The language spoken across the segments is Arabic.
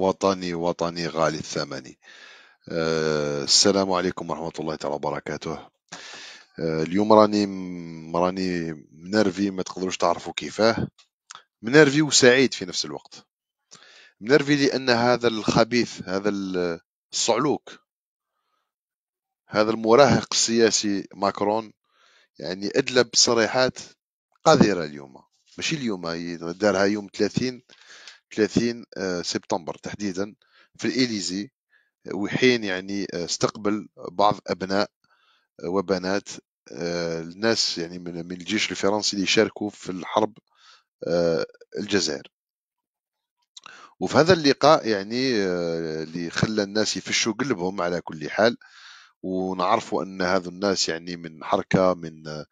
وطني وطني غالي الثمن آه، السلام عليكم ورحمة الله تعالى وبركاته آه، اليوم راني راني منرفي ما تقدروش تعرفوا كيفاه منرفي وسعيد في نفس الوقت منرفي لأن هذا الخبيث هذا الصعلوك هذا المراهق السياسي ماكرون يعني أدلى بصريحات قذرة اليوم ماشي اليوم دارها يوم 30 30 آه، سبتمبر تحديدا في الإليزي وحين يعني آه، استقبل بعض أبناء آه، وبنات الناس يعني من الجيش الفرنسي اللي شاركوا في الحرب الجزائر وفي هذا اللقاء يعني اللي خلى الناس يفشوا قلبهم على كل حال ونعرفوا ان هذو الناس يعني من حركه من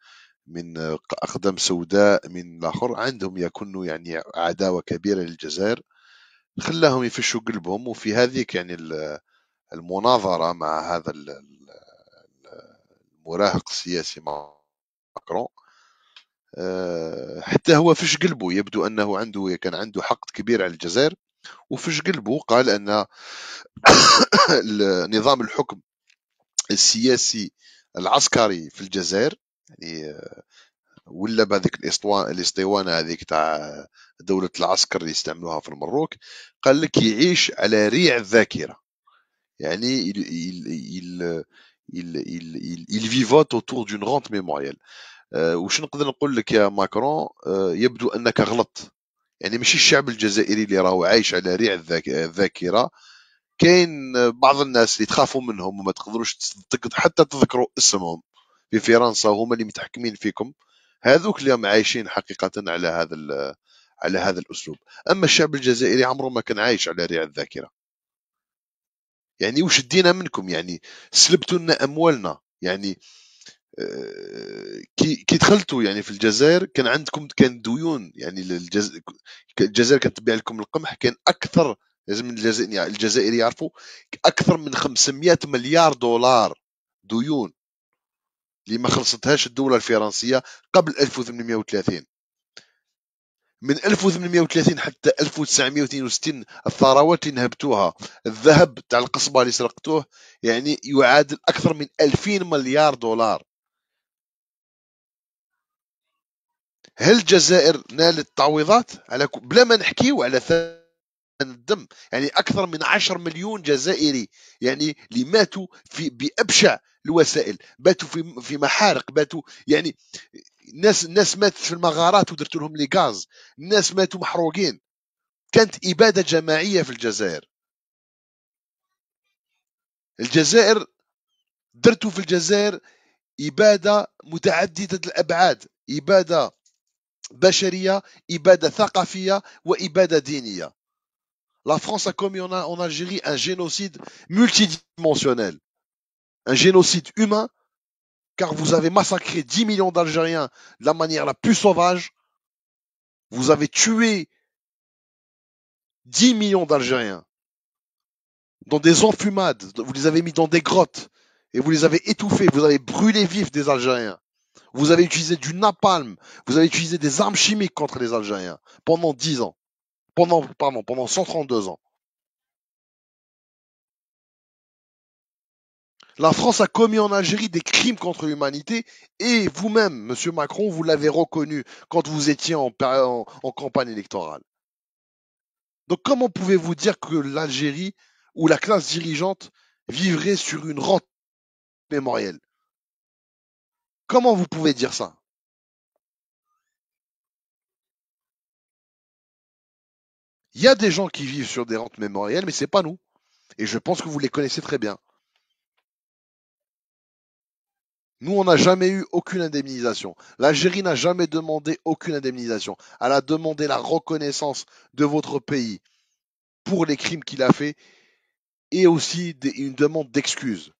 من أقدم سوداء من الآخر عندهم يكون يعني عداوة كبيرة للجزائر خلاهم يفشوا قلبهم وفي هذه يعني المناظرة مع هذا المراهق السياسي ماكرون آه، حتى هو فش قلبه يبدو أنه عنده كان عنده حقد كبير على الجزائر وفش قلبه قال أن نظام الحكم السياسي العسكري في الجزائر يعني آه، ولا بهذيك الاسطوانه هذيك تاع دوله العسكر اللي يستعملوها في المروك قال لك يعيش على ريع الذاكره يعني il, vivote autour d'une rente mémorielle آه، واش نقدر نقول لك يا ماكرون آه، يبدو انك غلط يعني ماشي الشعب الجزائري اللي راهو عايش على ريع الذاكره كاين بعض الناس اللي تخافوا منهم وما تقدروش حتى تذكروا اسمهم في فرنسا وهما اللي متحكمين فيكم هذوك اللي عايشين حقيقه على هذا على هذا الاسلوب اما الشعب الجزائري عمره ما كان عايش على ريع الذاكره يعني وش دينا منكم يعني سلبتوا لنا اموالنا يعني آه، كي كي دخلتوا يعني في الجزائر كان عندكم كان ديون يعني للجز... الجزائر كانت تبيع لكم القمح كان اكثر لازم الجزائري يعرفوا اكثر من 500 مليار دولار ديون اللي ما خلصتهاش الدولة الفرنسية قبل 1830 من 1830 حتى 1962 الثروات اللي نهبتوها الذهب تاع القصبة اللي سرقتوه يعني يعادل أكثر من 2000 مليار دولار هل الجزائر نالت تعويضات على بلا ما نحكيو على الدم يعني أكثر من 10 مليون جزائري يعني اللي ماتوا في بأبشع الوسائل باتوا في في محارق باتوا يعني الناس الناس ماتت في المغارات ودرت لهم لي غاز الناس ماتوا محروقين كانت إبادة جماعية في الجزائر الجزائر درتوا في الجزائر إبادة متعددة الأبعاد إبادة بشرية إبادة ثقافية وإبادة دينية La France a commis en, Algérie un génocide multidimensionnel, un génocide humain, car vous avez massacré 10 millions d'Algériens de la manière la plus sauvage. Vous avez tué 10 millions d'Algériens dans des enfumades, vous les avez mis dans des grottes et vous les avez étouffés, vous avez brûlé vif des Algériens. Vous avez utilisé du napalm, vous avez utilisé des armes chimiques contre les Algériens pendant 10 ans pendant, pardon, pendant 132 ans. La France a commis en Algérie des crimes contre l'humanité et vous-même, Monsieur Macron, vous l'avez reconnu quand vous étiez en, en campagne électorale. Donc comment pouvez-vous dire que l'Algérie ou la classe dirigeante vivrait sur une rente mémorielle Comment vous pouvez dire ça Il y a des gens qui vivent sur des rentes mémorielles, mais ce n'est pas nous. Et je pense que vous les connaissez très bien. Nous, on n'a jamais eu aucune indemnisation. L'Algérie n'a jamais demandé aucune indemnisation. Elle a demandé la reconnaissance de votre pays pour les crimes qu'il a faits et aussi une demande d'excuses.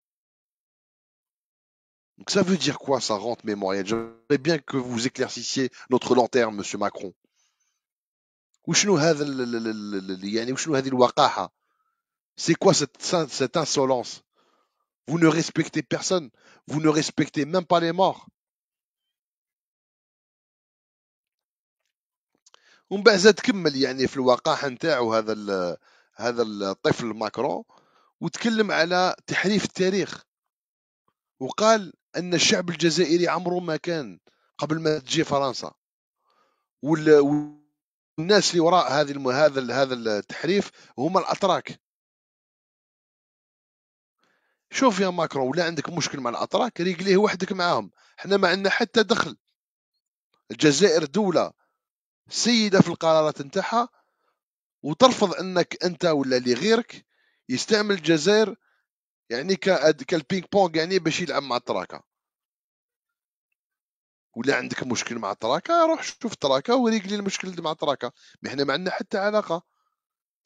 Donc ça veut dire quoi, sa rente mémorielle J'aimerais bien que vous éclaircissiez notre lanterne, Monsieur Macron. وشنو هذا يعني وشنو هذه الوقاحه سي كوا سيت انسولونس فو نو ريسبكتي بيرسون فو نو ريسبكتي ميم با لي مور ومن بعد زاد كمل يعني في الوقاحه نتاعو هذا ال هذا الطفل ماكرون وتكلم على تحريف التاريخ وقال ان الشعب الجزائري عمره ما كان قبل ما تجي فرنسا وال الناس اللي وراء هذه الم... هذا هذا التحريف هما الاتراك شوف يا ماكرون ولا عندك مشكل مع الاتراك ريقليه وحدك معاهم حنا ما عندنا حتى دخل الجزائر دوله سيده في القرارات نتاعها وترفض انك انت ولا اللي غيرك يستعمل الجزائر يعني كالبينغ بونغ يعني باش يلعب مع التراكه ولا عندك مشكل مع تراكا روح شوف تراكا وريقلي المشكل مع تراكا ما حنا ما عندنا حتى علاقه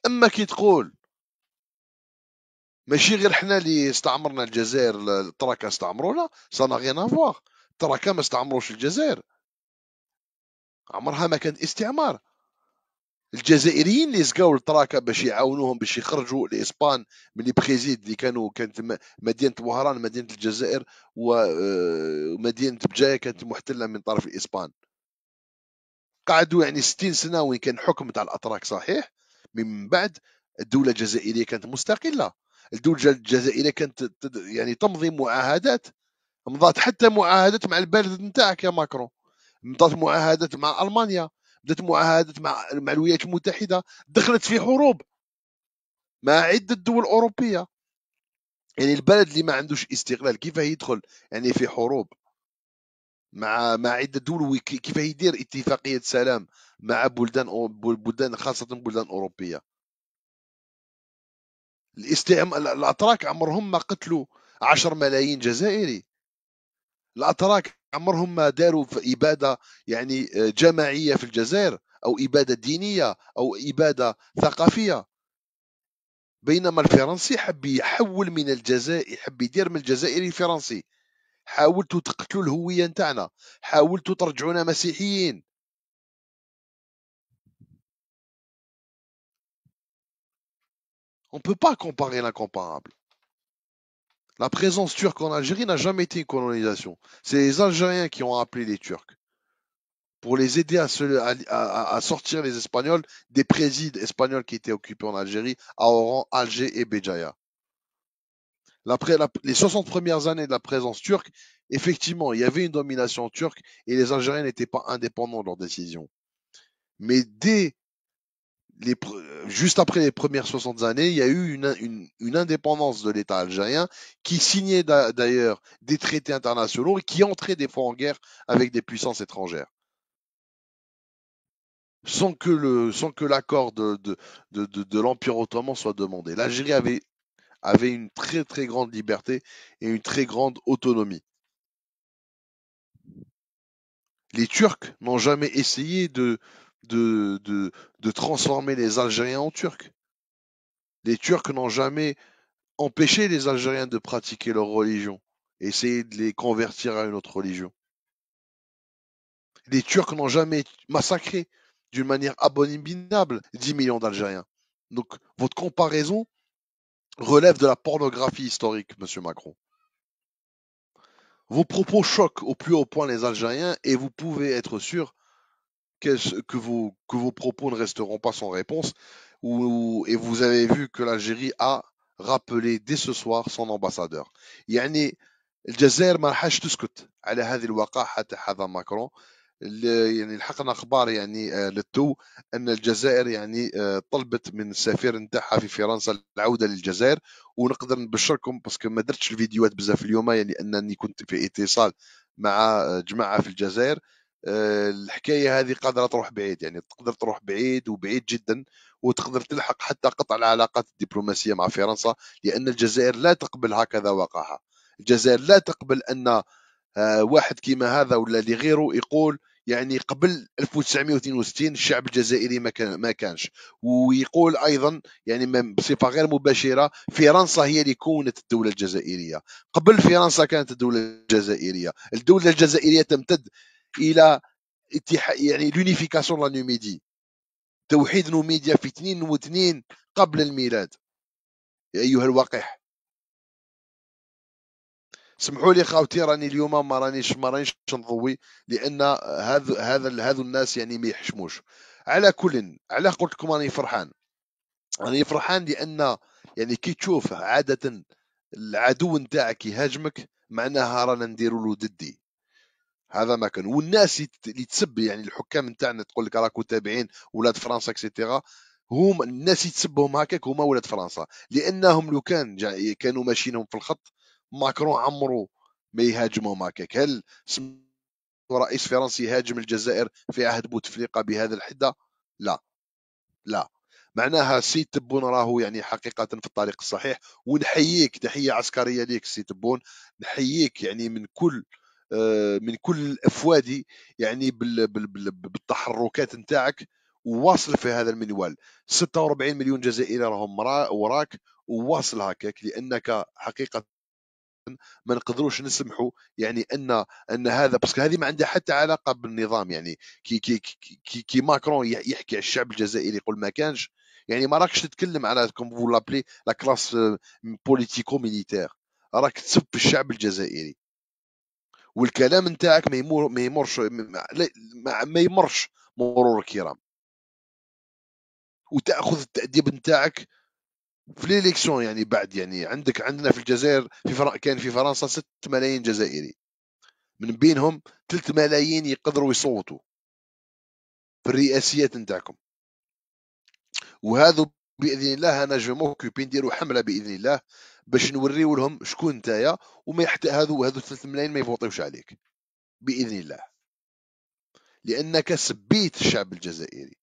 اما كي تقول ماشي غير حنا اللي استعمرنا الجزائر تراكا استعمرونا سانا غينا افواغ تراكا ما استعمروش الجزائر عمرها ما كانت استعمار الجزائريين اللي زقاو التراكا باش يعاونوهم باش يخرجوا الاسبان من بريزيد اللي كانوا كانت مدينه وهران مدينه الجزائر ومدينه آه، بجايه كانت محتله من طرف الاسبان قعدوا يعني 60 سنه وين كان حكم تاع الاتراك صحيح من بعد الدوله الجزائريه كانت مستقله الدوله الجزائريه كانت يعني تمضي معاهدات مضات حتى معاهدات مع البلد نتاعك يا ماكرون مضات معاهدات مع المانيا بدات معاهدات مع مع الولايات المتحده دخلت في حروب مع عده دول اوروبيه يعني البلد اللي ما عندوش استقلال كيف يدخل يعني في حروب مع مع عده دول كيف يدير اتفاقيه سلام مع بلدان أو بلدان خاصه بلدان اوروبيه الاستعم الاتراك عمرهم ما قتلوا 10 ملايين جزائري الاتراك عمرهم ما داروا في إبادة يعني آه، جماعية في الجزائر أو إبادة دينية أو إبادة ثقافية بينما الفرنسي حب يحول من الجزائر حب يدير من الجزائري الفرنسي حاولتوا تقتلوا الهوية نتاعنا حاولتوا ترجعونا مسيحيين On ne peut pas comparer l'incomparable. La présence turque en Algérie n'a jamais été une colonisation. C'est les Algériens qui ont appelé les Turcs pour les aider à, à, sortir les Espagnols des présides espagnols qui étaient occupés en Algérie, à Oran, Alger et Béjaïa. les 60 premières années de la présence turque, effectivement, il y avait une domination turque et les Algériens n'étaient pas indépendants de leurs décisions. Mais dès euh, juste après les premières 60 années, il y a eu une, indépendance de l'État algérien qui signait d'ailleurs des traités internationaux et qui entrait des fois en guerre avec des puissances étrangères. Sans que, l'accord de, l'Empire ottoman soit demandé. L'Algérie avait, avait une très très grande liberté et une très grande autonomie. Les Turcs n'ont jamais essayé de, de, transformer les Algériens en Turcs. Les Turcs n'ont jamais empêché les Algériens de pratiquer leur religion, essayer de les convertir à une autre religion. Les Turcs n'ont jamais massacré d'une manière abominable 10 millions d'Algériens. Donc votre comparaison relève de la pornographie historique, Monsieur Macron. Vos propos choquent au plus haut point les Algériens et vous pouvez être sûr que, que, vos, que vos propos ne resteront pas sans réponse. Ou, et vous avez vu que l'Algérie a rappelé dès ce soir son ambassadeur. يعني الجزائر ما راحش تسكت على هذه الوقاحه حتى هذا ماكرون يعني لحقنا اخبار يعني للتو ان الجزائر يعني طلبت من السفير نتاعها في فرنسا العوده للجزائر ونقدر نبشركم باسكو ما درتش الفيديوهات بزاف اليوم يعني انني كنت في اتصال مع جماعه في الجزائر آه، الحكايه هذه قادره تروح بعيد يعني تقدر تروح بعيد وبعيد جدا وتقدر تلحق حتى قطع العلاقات الدبلوماسيه مع فرنسا لان الجزائر لا تقبل هكذا واقعها الجزائر لا تقبل ان آه، واحد كيما هذا ولا اللي غيره يقول يعني قبل 1962 الشعب الجزائري ما كان ما كانش ويقول ايضا يعني بصفه غير مباشره فرنسا هي اللي كونت الدوله الجزائريه قبل فرنسا كانت الدوله الجزائريه الدوله الجزائريه تمتد الى يعني لونيفيكاسيون لا نوميدي توحيد نوميديا في 2 قبل الميلاد يا ايها الوقح سمحوا لي خاوتي راني اليوم ما رانيش ما رانيش نضوي لان هذا هذا هذو الناس يعني ما يحشموش على كل على قلت لكم راني فرحان راني فرحان لان يعني كي تشوف عاده العدو نتاعك يهاجمك معناها رانا نديروا له ضدي هذا ما كان والناس اللي تسب يعني الحكام نتاعنا تقول لك راكو تابعين ولاد فرنسا اكسيتيرا هم الناس يتسبهم هكاك هما ولاد فرنسا لانهم لو كان كانوا ماشيينهم في الخط ماكرون عمره ما يهاجمهم هكاك هل رئيس فرنسي يهاجم الجزائر في عهد بوتفليقه بهذا الحده لا لا معناها سي تبون راهو يعني حقيقة في الطريق الصحيح ونحييك تحية عسكرية ليك سي تبون نحييك يعني من كل آه، من كل الافواد يعني بالتحركات نتاعك وواصل في هذا المنوال 46 مليون جزائري راهم وراك وواصل هكاك لانك حقيقه ما نقدروش نسمحوا يعني ان ان هذا باسكو هذه ما عندها حتى علاقه بالنظام يعني كي كي كي, كي ماكرون يحكي على الشعب الجزائري يقول ما كانش يعني ما راكش تتكلم على كوم فو لابلي لا كلاس بوليتيكو آه، ميليتير راك تسب الشعب الجزائري والكلام نتاعك ما يمر ما يمرش ما يمرش مرور الكرام وتاخذ التاديب نتاعك في ليليكسيون يعني بعد يعني عندك عندنا في الجزائر في فرق كان في فرنسا 6 ملايين جزائري من بينهم 3 ملايين يقدروا يصوتوا في الرئاسيات نتاعكم وهذا باذن الله انا جو موكوبي نديروا حمله باذن الله باش نوريو لهم شكون نتايا وما حتى هذو هذو 3 ملايين ما يفوتوش عليك باذن الله لانك سبيت الشعب الجزائري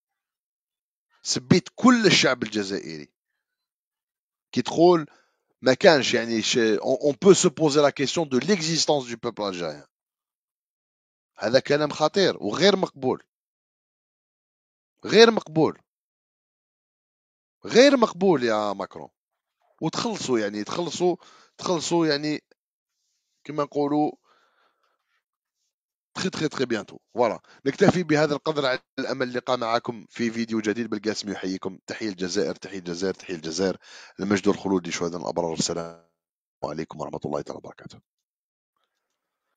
سبيت كل الشعب الجزائري كي تقول ما كانش يعني اون بو سو بوزي لا كيسيون دو ليكزيستونس دو بوبل الجزائري هذا كلام خطير وغير مقبول غير مقبول غير مقبول يا ماكرون وتخلصوا يعني تخلصوا تخلصوا يعني كما نقولوا تخي تخي تخي بيانتو فوالا نكتفي بهذا القدر على الامل اللقاء معكم في فيديو جديد بالقاسم يحييكم تحيه الجزائر تحيه الجزائر تحيه الجزائر المجد الخلود لشهداء الابرار السلام عليكم ورحمه الله تعالى وبركاته